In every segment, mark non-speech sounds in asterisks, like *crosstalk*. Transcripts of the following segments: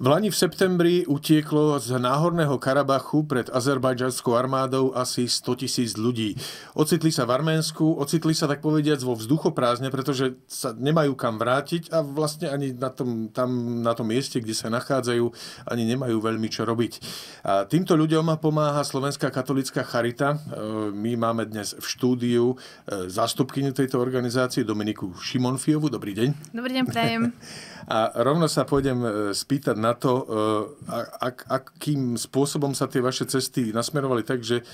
V Lani v septembri utieklo z Náhorného Karabachu pred azerbajdžanskou armádou asi 100 tisíc ľudí. Ocitli sa v Arménsku, ocitli sa tak povediať vo vzduchoprázdne, pretože sa nemajú kam vrátiť a vlastne ani na tom, tam na tom mieste, kde sa nachádzajú, ani nemajú veľmi čo robiť. A týmto ľuďom pomáha Slovenská katolická charita. E, my máme dnes v štúdiu e, zástupkyňu tejto organizácie Dominiku Šimonfiovu. Dobrý deň. Dobrý deň, prajem. *laughs* A rovno sa pôjdem e, spýtať na na to, ak, e, akým spôsobom sa tie vaše cesty nasmerovali tak, že e,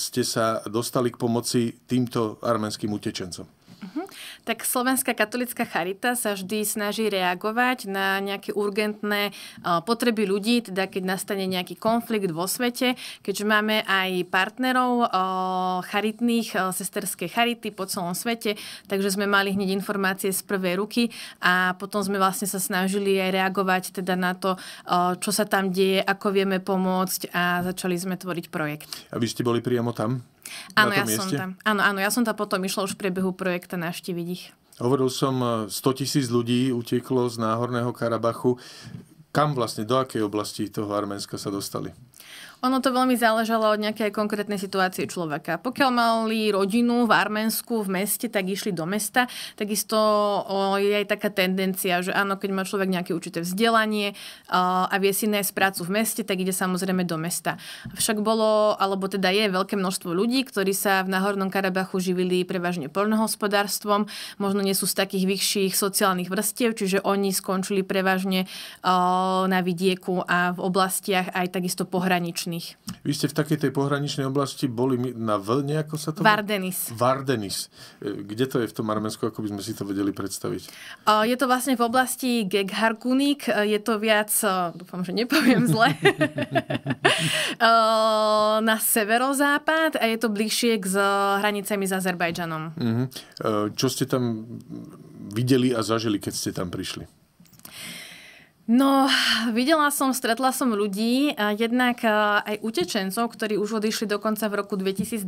ste sa dostali k pomoci týmto arménským utečencom tak Slovenská katolická charita sa vždy snaží reagovať na nejaké urgentné e, potreby ľudí, teda keď nastane nejaký konflikt vo svete, keďže máme aj partnerov e, charitných, e, sesterské charity po celom svete, takže sme mali hneď informácie z prvej ruky a potom sme vlastne sa snažili aj reagovať teda na to, čo sa tam deje, ako vieme pomôcť a začali sme tvoriť projekt. A vy ste boli priamo tam? Áno, ja mieste? som tam. Áno, áno, ja som tam potom išla už v priebehu projekta naštíviť ich. Hovoril som, 100 e, tisíc ľudí uteklo z Náhorného Karabachu. Kam vlastne, do akej oblasti toho Arménska sa dostali? Ono to veľmi záležalo od nejakej konkrétnej situácie človeka. Pokiaľ mali rodinu v Arménsku, v meste, tak išli do mesta. Takisto je aj taká tendencia, že áno, keď má človek nejaké určité vzdelanie a vie si nájsť prácu v meste, tak ide samozrejme do mesta. Však bolo, alebo teda je veľké množstvo ľudí, ktorí sa v Nahornom Karabachu živili prevažne poľnohospodárstvom, možno nie sú z takých vyšších sociálnych vrstiev, čiže oni skončili prevažne na vidieku a v oblastiach aj takisto pohraničných pohraničných. Vy ste v takej tej pohraničnej oblasti boli na vlne, ako sa to... Vardenis. Vardenis. E, kde to je v tom Arménsku, ako by sme si to vedeli predstaviť? Je to vlastne v oblasti Gegharkunik. E, je to viac, e, dúfam, že nepoviem zle, *laughs* na severozápad a je to bližšie k s hranicami s Azerbajdžanom. Mhm. Čo ste tam videli a zažili, keď ste tam prišli? No, videla som, stretla som ľudí, jednak aj utečencov, ktorí už odišli dokonca v roku 2020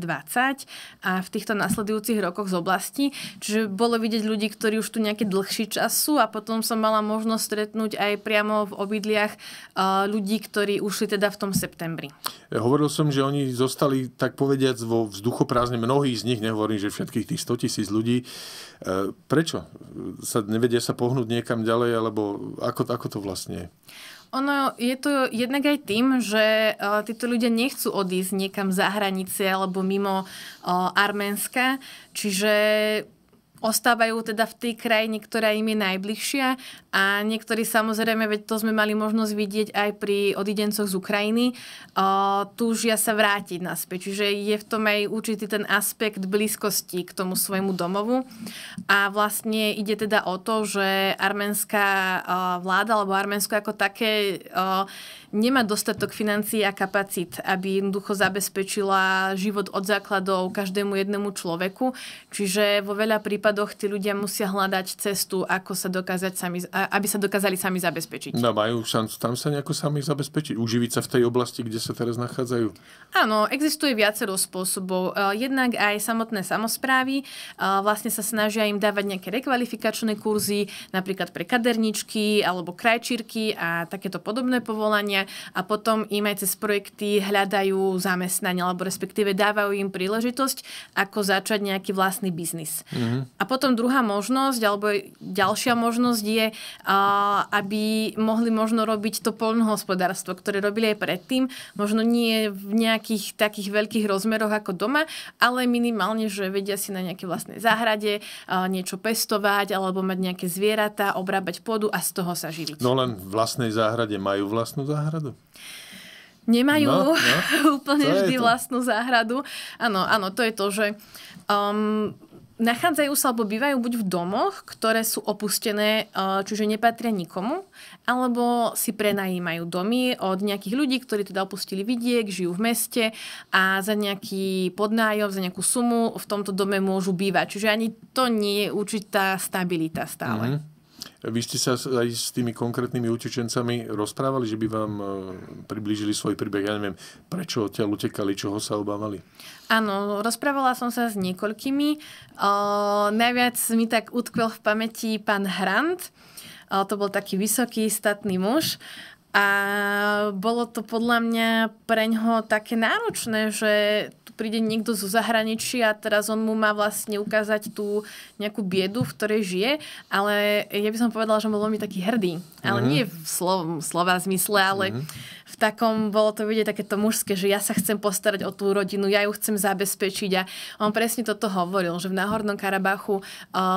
a v týchto nasledujúcich rokoch z oblasti. Čiže bolo vidieť ľudí, ktorí už tu nejaký dlhší čas sú a potom som mala možnosť stretnúť aj priamo v obydliach ľudí, ktorí ušli teda v tom septembri. Ja hovoril som, že oni zostali, tak povediac, vo vzduchoprázdne. Mnohí z nich, nehovorím, že všetkých tých 100 tisíc ľudí, E, prečo? Sa, nevedia sa pohnúť niekam ďalej, alebo ako, ako to vlastne je? Ono je to jednak aj tým, že e, títo ľudia nechcú odísť niekam za hranice alebo mimo e, Arménska, čiže ostávajú teda v tej krajine, ktorá im je najbližšia a niektorí samozrejme, veď to sme mali možnosť vidieť aj pri odidencoch z Ukrajiny, o, túžia sa vrátiť naspäť. Čiže je v tom aj určitý ten aspekt blízkosti k tomu svojmu domovu. A vlastne ide teda o to, že arménska uh, vláda alebo Arménsko ako také O, nemá dostatok financií a kapacít, aby jednoducho zabezpečila život od základov každému jednému človeku. Čiže vo veľa prípadoch tí ľudia musia hľadať cestu, ako sa dokázať sami, aby sa dokázali sami zabezpečiť. No majú šancu tam sa nejako sami zabezpečiť, uživiť sa v tej oblasti, kde sa teraz nachádzajú. Áno, existuje viacero spôsobov. E, jednak aj samotné samozprávy e, vlastne sa snažia im dávať nejaké rekvalifikačné kurzy, napríklad pre kaderničky alebo krajčírky a takéto podobné povolania vzdelania a potom im aj cez projekty hľadajú zamestnanie, alebo respektíve dávajú im príležitosť, ako začať nejaký vlastný biznis. Mm-hmm. A potom druhá možnosť, alebo ďalšia možnosť je, aby mohli možno robiť to poľnohospodárstvo, ktoré robili aj predtým, možno nie v nejakých takých veľkých rozmeroch ako doma, ale minimálne, že vedia si na nejaké vlastnej záhrade niečo pestovať, alebo mať nejaké zvieratá, obrábať pôdu a z toho sa živiť. No len v vlastnej záhrade majú vlastnú záhradu? záhradu? Nemajú no, no. *laughs* úplne vždy vlastnú záhradu. Áno, áno, to je to, že um, nachádzajú sa alebo bývajú buď v domoch, ktoré sú opustené, uh, čiže nepatria nikomu, alebo si prenajímajú domy od nejakých ľudí, ktorí teda opustili vidiek, žijú v meste a za nejaký podnájom, za nejakú sumu v tomto dome môžu bývať. Čiže ani to nie je určitá stabilita stále. Mm-hmm. Vy ste sa aj s tými konkrétnymi utečencami rozprávali, že by vám e, priblížili svoj príbeh. Ja neviem, prečo odtiaľ utekali, čoho sa obávali? Áno, rozprávala som sa s niekoľkými. O, e, najviac mi tak utkvel v pamäti pán Hrant. O, e, to bol taký vysoký, statný muž. A bolo to podľa mňa preňho také náročné, že tu príde niekto zo zahraničia a teraz on mu má vlastne ukázať tú nejakú biedu, v ktorej žije, ale ja by som povedala, že bol veľmi taký hrdý. Ale mm. nie v slo- slova zmysle, ale mm takom, bolo to vidieť takéto mužské, že ja sa chcem postarať o tú rodinu, ja ju chcem zabezpečiť a on presne toto hovoril, že v Náhornom Karabachu uh,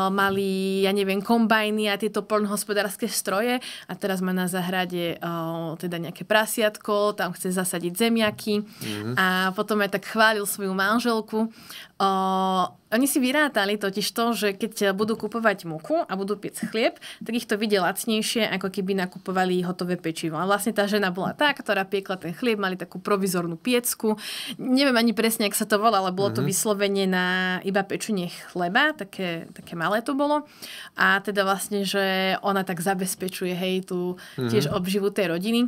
mali, ja neviem, kombajny a tieto poľnohospodárske stroje a teraz má na zahrade uh, teda nejaké prasiatko, tam chce zasadiť zemiaky mm-hmm. a potom aj tak chválil svoju manželku uh, oni si vyrátali totiž to, že keď budú kupovať múku a budú piec chlieb, tak ich to vidie lacnejšie, ako keby nakupovali hotové pečivo. A vlastne tá žena bola tá, ktorá piekla ten chlieb, mali takú provizornú piecku. Neviem ani presne, ak sa to volá, ale bolo mm-hmm. to mhm. vyslovene na iba pečenie chleba, také, také malé to bolo. A teda vlastne, že ona tak zabezpečuje hej tu mm-hmm. tiež mhm. obživu tej rodiny.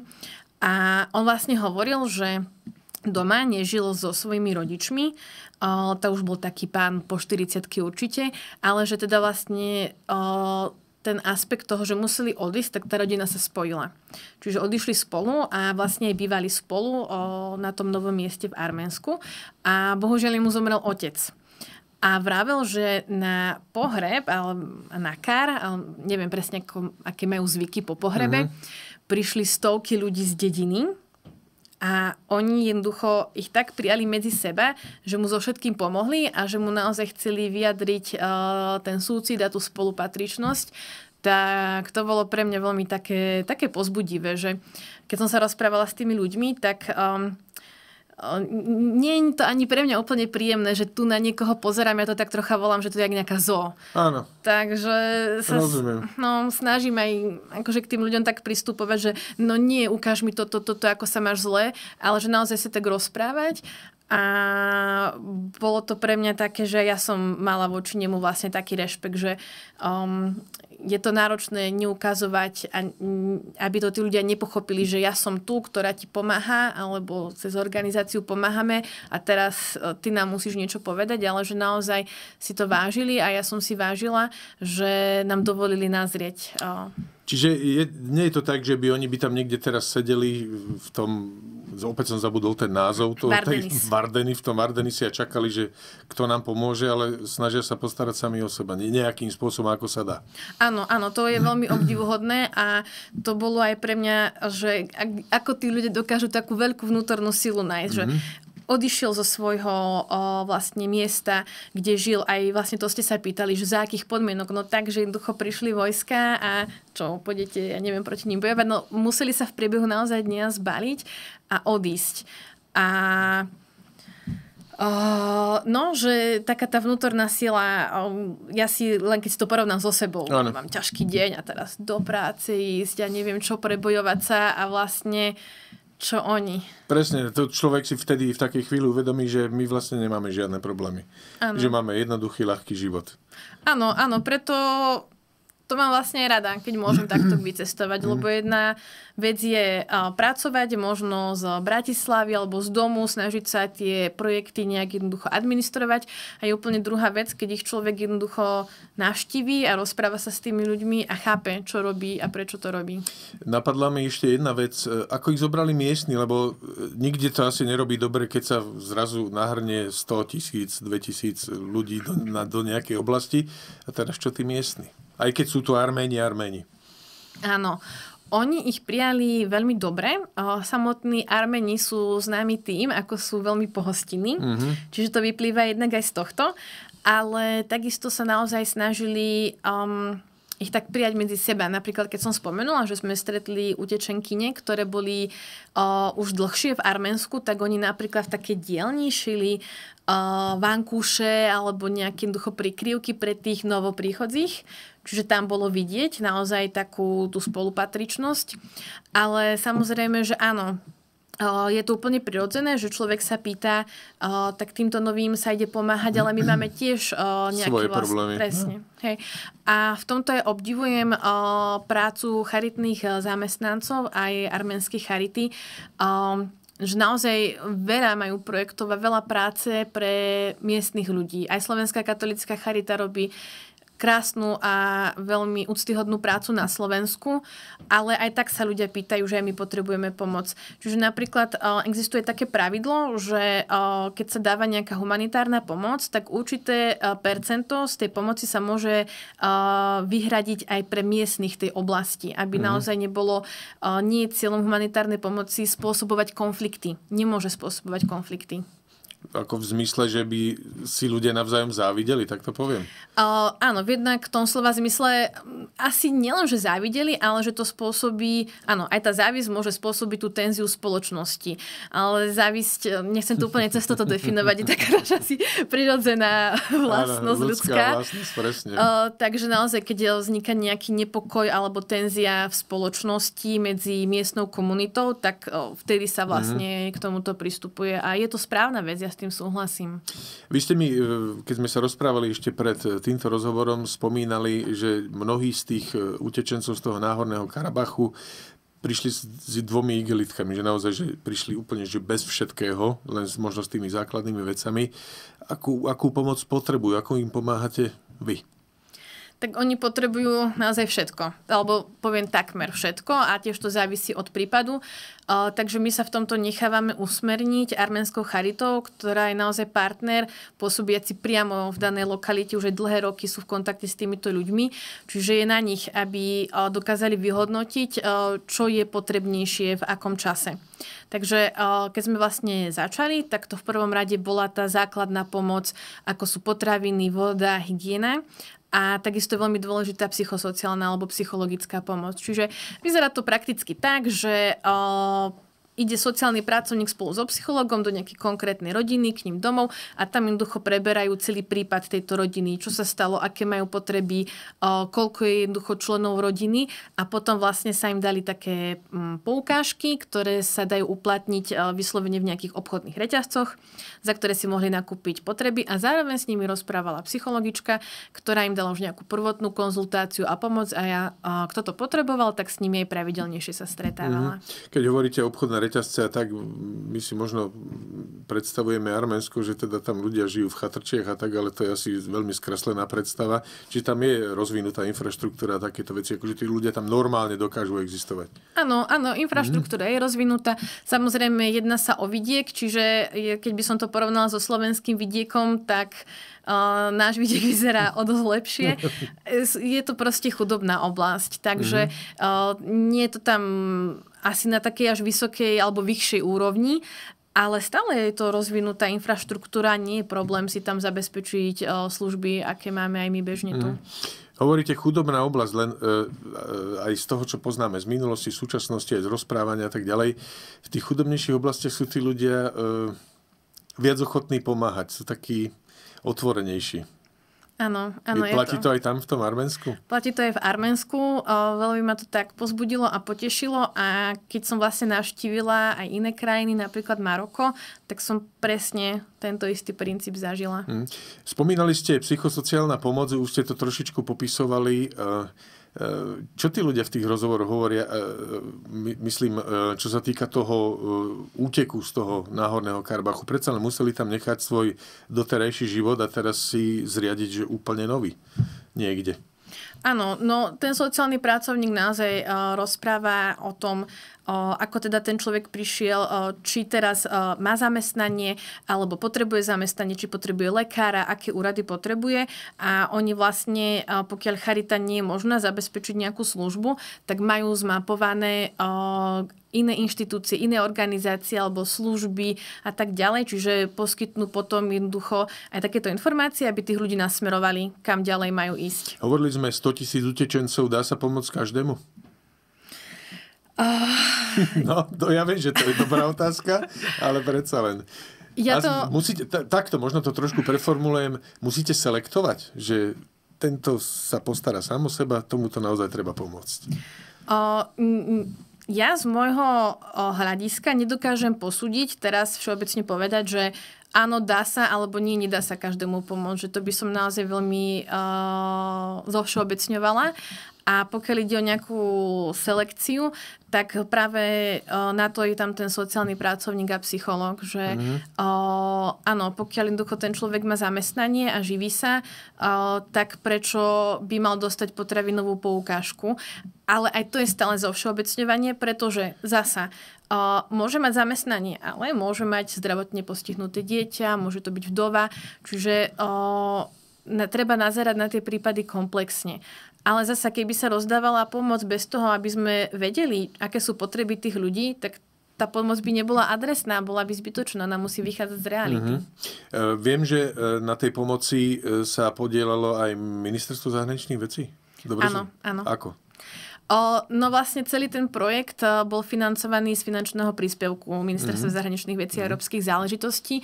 A on vlastne hovoril, že doma, nežil so svojimi rodičmi. O, to už bol taký pán po 40 určite, ale že teda vlastne o, ten aspekt toho, že museli odísť, tak tá rodina sa spojila. Čiže odišli spolu a vlastne aj bývali spolu o, na tom novom mieste v Arménsku a bohužiaľ mu zomrel otec. A vravel, že na pohreb, ale na kar, ale neviem presne, ako, aké majú zvyky po pohrebe, mm-hmm. prišli stovky ľudí z dediny, a oni jednoducho ich tak prijali medzi seba, že mu so všetkým pomohli a že mu naozaj chceli vyjadriť eh, ten súcit a tú spolupatričnosť. Tak to bolo pre mňa veľmi také, také pozbudivé, že keď som sa rozprávala s tými ľuďmi, tak... Um, nie je to ani pre mňa úplne príjemné, že tu na niekoho pozerám, ja to tak trocha volám, že to je nejaká zo. Áno. Takže sa no, snažím aj akože k tým ľuďom tak pristupovať, že no nie, ukáž mi toto, toto, to, ako sa máš zle, ale že naozaj sa tak rozprávať a bolo to pre mňa také, že ja som mala voči nemu vlastne taký rešpekt, že um, je to náročné neukazovať, a, aby to tí ľudia nepochopili, že ja som tu, ktorá ti pomáha, alebo cez organizáciu pomáhame a teraz e, ty nám musíš niečo povedať, ale že naozaj si to vážili a ja som si vážila, že nám dovolili nazrieť e, Čiže je, nie je to tak, že by oni by tam niekde teraz sedeli v tom, opäť som zabudol ten názov, to, Vardenis. Tej, *laughs* Vardeny, v tom si a čakali, že kto nám pomôže, ale snažia sa postarať sami o seba, nejakým spôsobom, ako sa dá. Áno, áno, to je veľmi obdivuhodné a to bolo aj pre mňa, že ako tí ľudia dokážu takú veľkú vnútornú silu nájsť, mm-hmm. že mhm odišiel zo svojho o, vlastne miesta, kde žil. Aj vlastne to ste sa pýtali, že za akých podmienok. No tak, že jednoducho prišli vojska a čo, pôjdete, ja neviem, proti ním bojovať. No museli sa v priebehu naozaj dňa zbaliť a odísť. A Uh, no, že taká tá vnútorná sila, um, ja si len keď si to porovnám so sebou, ano. mám ťažký deň a teraz do práce ísť, ja neviem čo, prebojovať sa a vlastne čo oni. Presne, to človek si vtedy v takej chvíli uvedomí, že my vlastne nemáme žiadne problémy. Ano. Že máme jednoduchý, ľahký život. Áno, áno, preto to mám vlastne rada, keď môžem takto *clears throat* vycestovať, mm. lebo jedna vec je pracovať možno z Bratislavy alebo z domu, snažiť sa tie projekty nejak jednoducho administrovať a je úplne druhá vec, keď ich človek jednoducho navštíví a rozpráva sa s tými ľuďmi a chápe, čo robí a prečo to robí. Napadla mi ešte jedna vec, e, ako ich zobrali miestni, lebo e, nikde to asi nerobí dobre, keď sa zrazu nahrne 100 tisíc, 2000 ľudí do, na, do nejakej oblasti a teraz čo tí miestni? Aj keď sú to Arméni, Arméni. Áno. Oni ich prijali veľmi dobre. Samotní Armeni sú známi tým, ako sú veľmi pohostinní. Mm-hmm. Čiže to vyplýva jednak aj z tohto. Ale takisto sa naozaj snažili um, ich tak prijať medzi seba. Napríklad, keď som spomenula, že sme stretli utečenkyne, ktoré boli uh, už dlhšie v Arménsku, tak oni napríklad v také dielni šili uh, vankúše alebo nejaké ducho prikryvky pre tých novopríchodzích. Čiže tam bolo vidieť naozaj takú tú spolupatričnosť. Ale samozrejme, že áno, je to úplne prirodzené, že človek sa pýta, tak týmto novým sa ide pomáhať, ale my *clears throat* máme tiež nejaké Svoje vlastne, problémy. Presne. No. Hej. A v tomto aj obdivujem prácu charitných zamestnancov aj arménskych charity, že naozaj veľa majú projektov a veľa práce pre miestnych ľudí. Aj Slovenská katolická charita robí krásnu a veľmi úctyhodnú prácu na Slovensku, ale aj tak sa ľudia pýtajú, že aj my potrebujeme pomoc. Čiže napríklad e, existuje také pravidlo, že e, keď sa dáva nejaká humanitárna pomoc, tak určité e, percento z tej pomoci sa môže vyhradiť aj pre miestnych tej oblasti, aby mm. naozaj nebolo, nie cieľom humanitárnej pomoci spôsobovať konflikty. Nemôže spôsobovať konflikty ako v zmysle, že by si ľudia navzájom závideli, tak to poviem. Uh, áno, v jednak tom slova zmysle mm, asi nielen, že závideli, ale že to spôsobí, áno, aj tá závisť môže spôsobiť tú tenziu spoločnosti. Ale závisť, e, nechcem to úplne cez toto definovať, je taká *laughs* asi prirodzená vlastnosť áno, ľudská. ľudská vlastnosť, presne. Uh, takže naozaj, keď vzniká nejaký nepokoj alebo tenzia v spoločnosti medzi miestnou komunitou, tak uh, vtedy sa mhm. vlastne mm. k tomuto pristupuje. A je to správna vec, ja s tým súhlasím. Vy ste mi, e, keď sme sa rozprávali ešte pred e, týmto rozhovorom, spomínali, že mnohí z tých e, utečencov z toho náhorného Karabachu prišli s, dvomi igelitkami, že naozaj že prišli úplne že bez všetkého, len možno s tými základnými vecami. Akú, akú pomoc potrebujú? Ako im pomáhate vy? tak oni potrebujú naozaj všetko. Alebo poviem takmer všetko a tiež to závisí od prípadu. takže my sa v tomto nechávame usmerniť arménskou charitou, ktorá je naozaj partner, pôsobiaci priamo v danej lokalite, už aj dlhé roky sú v kontakte s týmito ľuďmi. Čiže je na nich, aby dokázali vyhodnotiť, čo je potrebnejšie v akom čase. Takže keď sme vlastne začali, tak to v prvom rade bola tá základná pomoc, ako sú potraviny, voda, hygiena a takisto je veľmi dôležitá psychosociálna alebo psychologická pomoc. Čiže vyzerá to prakticky tak, že eh, ide sociálny pracovník spolu so psychologom do nejakej konkrétnej rodiny, k ním domov a tam jednoducho preberajú celý prípad tejto rodiny, čo sa stalo, aké majú potreby, koľko je jednoducho členov rodiny a potom vlastne sa im dali také mm, poukážky, ktoré sa dajú uplatniť vyslovene v nejakých obchodných reťazcoch, za ktoré si mohli nakúpiť potreby a zároveň s nimi rozprávala psychologička, ktorá im dala už nejakú prvotnú konzultáciu a pomoc a ja, kto to potreboval, tak s nimi aj pravidelnejšie sa stretávala. Mhm. Keď hovoríte obchodná reťazce a tak my si možno predstavujeme Arménsko, že teda tam ľudia žijú v chatrčiach a tak, ale to je asi veľmi skreslená predstava. či tam je rozvinutá infraštruktúra a takéto veci, že tí ľudia tam normálne dokážu existovať. Áno, áno, mhm. infraštruktúra mm-hmm. je rozvinutá. Samozrejme, jedna sa o vidiek, čiže keď by som to porovnala so slovenským vidiekom, tak Uh, náš vidiek *laughs* vyzerá o dosť lepšie. *laughs* Je to proste chudobná oblasť, takže uh, nie je to tam asi na takej až vysokej alebo vyššej úrovni, ale stále je to rozvinutá infraštruktúra, nie je problém si tam zabezpečiť e, služby, aké máme aj my bežne tu. Mm. Hovoríte chudobná oblasť, len e, e, aj z toho, čo poznáme z minulosti, súčasnosti, aj z rozprávania a tak ďalej. V tých chudobnejších oblastiach sú tí ľudia e, viac ochotní pomáhať, sú takí otvorenejší. Áno, áno. Je platí je to. to aj tam v tom Arménsku? Platí to aj v Arménsku. Veľmi ma to tak pozbudilo a potešilo a keď som vlastne navštívila aj iné krajiny, napríklad Maroko, tak som presne tento istý princíp zažila. Hm. Spomínali ste psychosociálna pomoc, už ste to trošičku popisovali. E, E, čo tí ľudia v tých rozhovoroch hovoria, e, myslím, e, čo sa týka toho úteku z toho náhorného Karbachu? Predsa len museli tam nechať svoj doterajší život a teraz si zriadiť, že úplne nový niekde. Áno, no ten sociálny pracovník naozaj rozpráva o tom, ako teda ten človek prišiel, či teraz má zamestnanie, alebo potrebuje zamestnanie, či potrebuje lekára, aké úrady potrebuje a oni vlastne, pokiaľ charita nie je možná zabezpečiť nejakú službu, tak majú zmapované iné inštitúcie, iné organizácie alebo služby a tak ďalej. Čiže poskytnú potom jednoducho aj takéto informácie, aby tých ľudí nasmerovali, kam ďalej majú ísť. Hovorili sme 100 tisíc utečencov, dá sa pomôcť každému? Ah. *laughs* No, to ja viem, že to je dobrá otázka, ale predsa len. Ja to... musíte, t- takto, možno to trošku preformulujem, musíte selektovať, že tento sa postará sám o seba, tomuto naozaj treba pomôcť. O, ja z môjho hľadiska nedokážem posúdiť teraz všeobecne povedať, že áno, dá sa, alebo nie, nedá sa každému pomôcť. Že to by som naozaj veľmi uh, zovšeobecňovala. A pokiaľ ide o nejakú selekciu, tak práve na to je tam ten sociálny pracovník a psychológ, že mm-hmm. o, áno, pokiaľ jednoducho ten človek má zamestnanie a živí sa, o, tak prečo by mal dostať potravinovú poukážku? Ale aj to je stále zovšeobecňovanie, pretože zasa o, môže mať zamestnanie, ale môže mať zdravotne postihnuté dieťa, môže to byť vdova, čiže o, na, treba nazerať na tie prípady komplexne. Ale zasa, keby sa rozdávala pomoc bez toho, aby sme vedeli, aké sú potreby tých ľudí, tak tá pomoc by nebola adresná, bola by zbytočná, ona musí vychádzať z reality. Mm-hmm. Viem, že e, na tej pomoci e, sa podielalo aj ministerstvo zahraničných vecí. Dobre, áno, áno. Ako? No vlastne celý ten projekt e, bol financovaný z finančného príspevku Ministerstva mm-hmm. zahraničných vecí a mm-hmm. európskych záležitostí,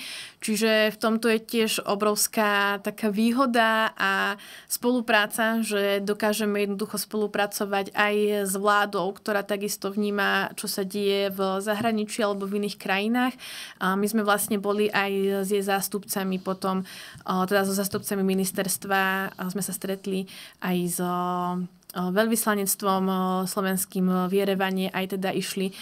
čiže v tomto je tiež obrovská taká výhoda a spolupráca, že dokážeme jednoducho spolupracovať aj s vládou, ktorá takisto vníma, čo sa deje v zahraničí alebo v iných krajinách. A my sme vlastne boli aj s jej zástupcami potom, e, teda so zástupcami ministerstva sme sa stretli aj s so Eh, veľvyslanectvom eh, slovenským eh, v Jerevane aj teda išli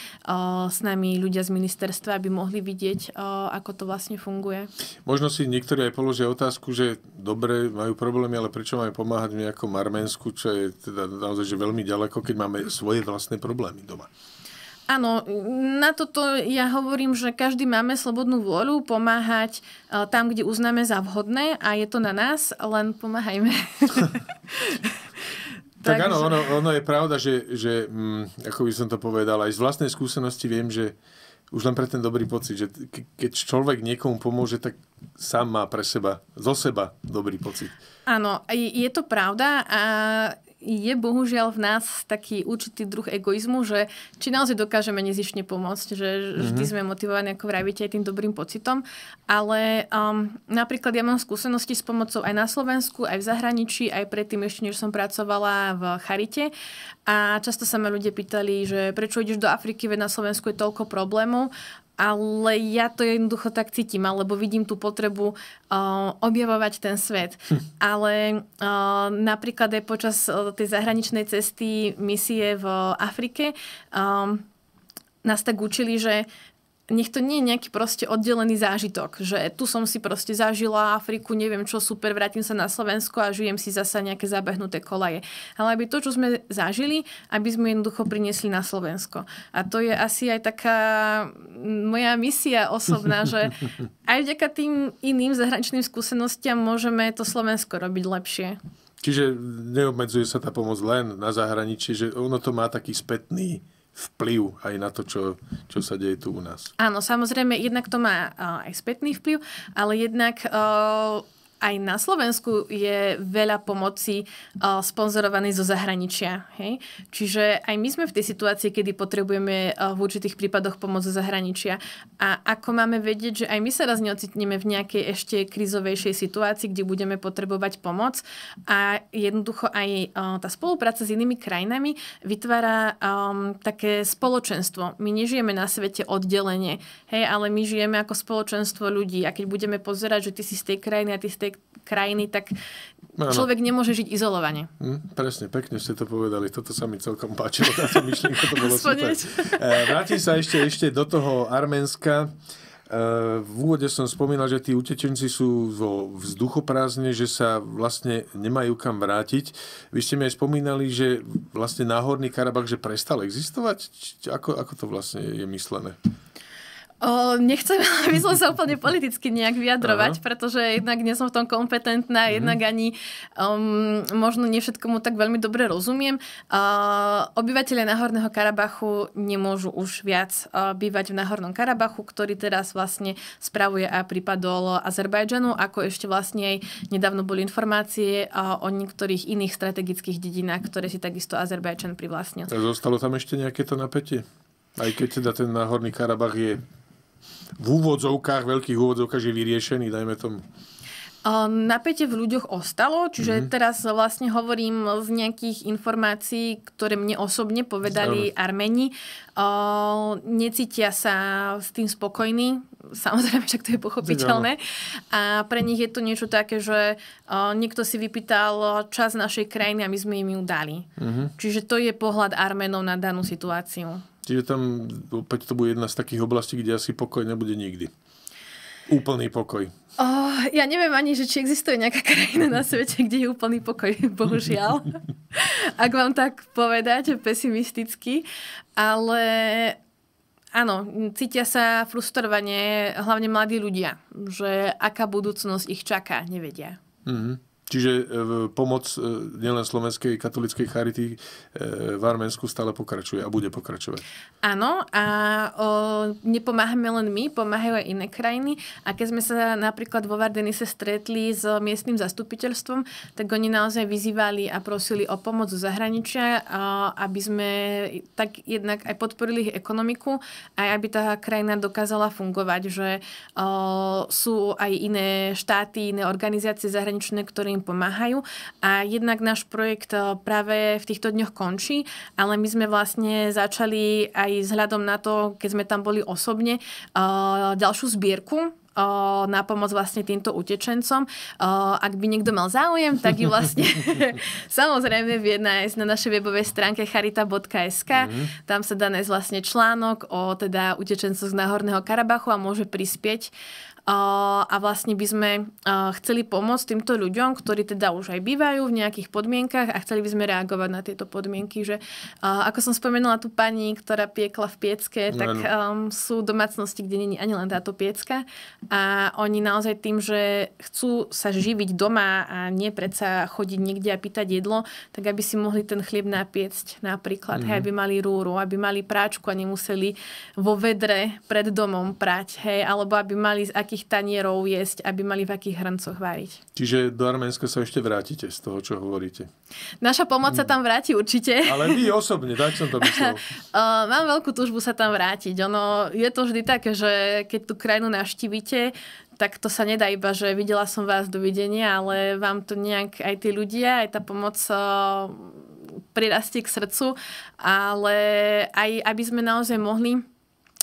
s nami ľudia z ministerstva, aby mohli vidieť, ako to vlastne funguje. Možno si niektorí aj položia otázku, že dobre, majú problémy, ale prečo majú pomáhať v nejakom Arménsku, čo je teda naozaj že veľmi ďaleko, keď máme svoje vlastné problémy doma. Áno, na toto ja hovorím, že každý máme slobodnú vôľu pomáhať tam, kde uznáme za vhodné a je to na nás, len pomáhajme. *laughs* Tak, tak áno, ono, ono je pravda, že, že mm, ako by som to povedal, aj z vlastnej skúsenosti viem, že už len pre ten dobrý pocit, že keď človek niekomu pomôže, tak sám má pre seba, zo seba dobrý pocit. Áno, je to pravda a je bohužiaľ v nás taký určitý druh egoizmu, že či naozaj dokážeme nezišne pomôcť, že vždy mhm. sme motivovaní, ako vravíte, aj tým dobrým pocitom. Ale um, napríklad ja mám skúsenosti s pomocou aj na Slovensku, aj v zahraničí, aj predtým ešte, než som pracovala v Charite. A často sa ma ľudia pýtali, že prečo ideš do Afriky, veď na Slovensku je toľko problémov ale ja to jednoducho tak cítim, alebo vidím tú potrebu uh, objavovať ten svet. Hm. Ale uh, napríklad aj počas uh, tej zahraničnej cesty misie v Afrike um, nás tak učili, že nech to nie je nejaký proste oddelený zážitok, že tu som si proste zažila Afriku, neviem čo, super, vrátim sa na Slovensko a žijem si zasa nejaké zabehnuté kolaje. Ale aby to, čo sme zažili, aby sme jednoducho priniesli na Slovensko. A to je asi aj taká moja misia osobná, že *laughs* aj vďaka tým iným zahraničným skúsenostiam môžeme to Slovensko robiť lepšie. Čiže neobmedzuje sa tá pomoc len na zahraničí, že ono to má taký spätný vplyv aj na to, čo, čo sa deje tu u nás. Áno, samozrejme, jednak to má eh, aj spätný vplyv, ale jednak uh, aj na Slovensku je veľa pomoci uh, sponzorovaných zo zahraničia. Hej? Čiže aj my sme v tej situácii, kedy potrebujeme uh, v určitých prípadoch pomoc zo zahraničia. A ako máme vedieť, že aj my sa raz neocitneme v nejakej ešte krizovejšej situácii, kde budeme potrebovať pomoc a jednoducho aj uh, tá spolupráca s inými krajinami vytvára um, také spoločenstvo. My nežijeme na svete oddelenie, hej, ale my žijeme ako spoločenstvo ľudí a keď budeme pozerať, že ty si z tej krajiny a ty z tej tej krajiny, tak Áno. No. Človek nemôže žiť izolovane. Hm, presne, pekne ste to povedali. Toto sa mi celkom páčilo, táto myšlienka, to bolo *laughs* super. E, vrátim sa ešte, ešte do toho Arménska. E, v úvode som spomínal, že tí utečenci sú vo vzduchoprázdne, že sa vlastne nemajú kam vrátiť. Vy ste mi aj spomínali, že vlastne náhorný Karabach, že prestal existovať? Ako, ako to vlastne je myslené? O, nechcem, *laughs* aby som sa úplne politicky nejak vyjadrovať, Aha. pretože jednak nie som v tom kompetentná, mm. jednak ani um, možno nie všetkomu tak veľmi dobre rozumiem. Uh, obyvateľe Nahorného Karabachu nemôžu už viac uh, bývať v Nahornom Karabachu, ktorý teraz vlastne spravuje a pripadol Azerbajdžanu, ako ešte vlastne aj nedávno boli informácie uh, o niektorých iných strategických dedinách, ktoré si takisto Azerbajdžan privlastnil. Zostalo tam ešte nejaké to napätie? Aj keď teda ten Náhorný Karabach je v úvodzovkách, veľkých úvodzovkách, že vyriešený, dajme tomu? Ehm, napätie v ľuďoch ostalo, čiže mm-hmm. teraz vlastne hovorím z nejakých informácií, ktoré mne osobne povedali Zdravé. Armeni. O, ehm, necítia sa s tým spokojní, *laughs* samozrejme, však to je pochopiteľné. A pre nich je to niečo také, že o, ehm, niekto si vypýtal čas našej krajiny a my sme im ju dali. Mm-hmm. Čiže to je pohľad Armenov na danú situáciu. Čiže tam opäť to bude jedna z takých oblastí, kde asi pokoj nebude nikdy. Úplný pokoj. Oh, ja neviem ani, že či existuje nejaká krajina na svete, kde je úplný pokoj, *laughs* bohužiaľ. Ak vám tak povedať, pesimisticky. Ale áno, cítia sa frustrovanie, hlavne mladí ľudia, že aká budúcnosť ich čaká, nevedia. Mm-hmm. Čiže e, pomoc e, nielen slovenskej katolíckej charity e, v Arménsku stále pokračuje a bude pokračovať. Áno a o, nepomáhame len my, pomáhajú aj iné krajiny. A keď sme sa napríklad vo Vardeni stretli s miestnym zastupiteľstvom, tak oni naozaj vyzývali a prosili o pomoc zo zahraničia, aby sme tak jednak aj podporili ich ekonomiku, aj aby tá krajina dokázala fungovať, že o, sú aj iné štáty, iné organizácie zahraničné, ktorým veľmi pomáhajú a jednak náš projekt eh, práve v týchto dňoch končí, ale my sme vlastne začali aj vzhľadom na to, keď sme tam boli osobne, eh, ďalšiu zbierku eh, na pomoc vlastne týmto utečencom. Ak by niekto mal záujem, tak ju vlastne *laughs* samozrejme vie nájsť na našej webovej stránke charita.sk. mm Tam sa dá nájsť vlastne článok o teda utečencoch z Náhorného Karabachu a môže prispieť a vlastne by sme chceli pomôcť týmto ľuďom, ktorí teda už aj bývajú v nejakých podmienkach a chceli by sme reagovať na tieto podmienky, že ako som spomenula tú pani, ktorá piekla v piecke, no, tak um, sú domácnosti, kde není ani len táto piecka a oni naozaj tým, že chcú sa živiť doma a nie predsa chodiť niekde a pýtať jedlo, tak aby si mohli ten chlieb napiecť napríklad, mm-hmm. hej, mhm. aby mali rúru, aby mali práčku a nemuseli vo vedre pred domom prať, hej, alebo aby mali z akých akých tanierov jesť, aby mali v akých hrncoch variť. Čiže do Arménska sa ešte vrátite z toho, čo hovoríte. Naša pomoc sa mm. tam vráti určite. Ale vy osobne, tak som to myslel. *laughs* Mám veľkú túžbu sa tam vrátiť. Ono, je to vždy také, že keď tú krajinu navštívite, tak to sa nedá iba, že videla som vás, dovidenia, ale vám to nejak aj tí ľudia, aj tá pomoc prirastie k srdcu, ale aj aby sme naozaj mohli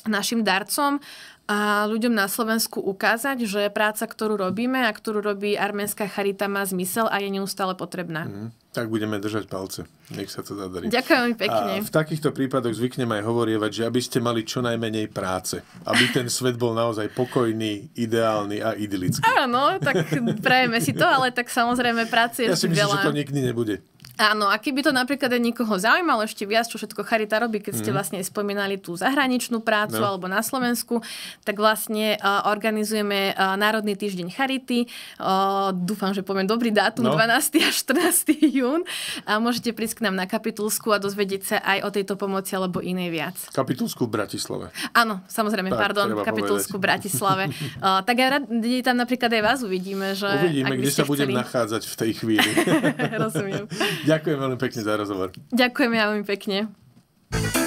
našim darcom uh, a ľuďom na Slovensku ukázať, že práca, ktorú robíme a ktorú robí arménska charita, má zmysel a je neustále potrebná. Mm, tak budeme držať palce. Nech sa to zadarí. Ďakujem pekne. A v takýchto prípadoch zvyknem aj hovorievať, že aby ste mali čo najmenej práce. Aby ten svet bol naozaj pokojný, ideálny a idylický. Áno, tak prajeme si to, ale tak samozrejme práce je Ja si myslím, veľa. že to nikdy nebude. Áno, a keby to napríklad aj niekoho zaujímalo ešte viac, čo všetko Charita robí, keď ste mhm. vlastne spomínali tú zahraničnú prácu no. alebo na Slovensku, tak vlastne uh, organizujeme uh, Národný týždeň Charity. Uh, dúfam, že poviem dobrý dátum, no. 12. až 14. jún. A môžete prísť k nám na Kapitulsku a dozvedieť sa aj o tejto pomoci alebo inej viac. Kapitulsku v Bratislave. Áno, samozrejme, tak, pardon, Kapitulsku v Bratislave. uh, *laughs* tak aj rad, tam napríklad aj vás uvidíme. Že uvidíme, kde sa chceli... budem nachádzať v tej chvíli. *laughs* Rozumiem. *laughs* Ďakujem veľmi pekne za rozhovor. Ďakujem ja veľmi pekne.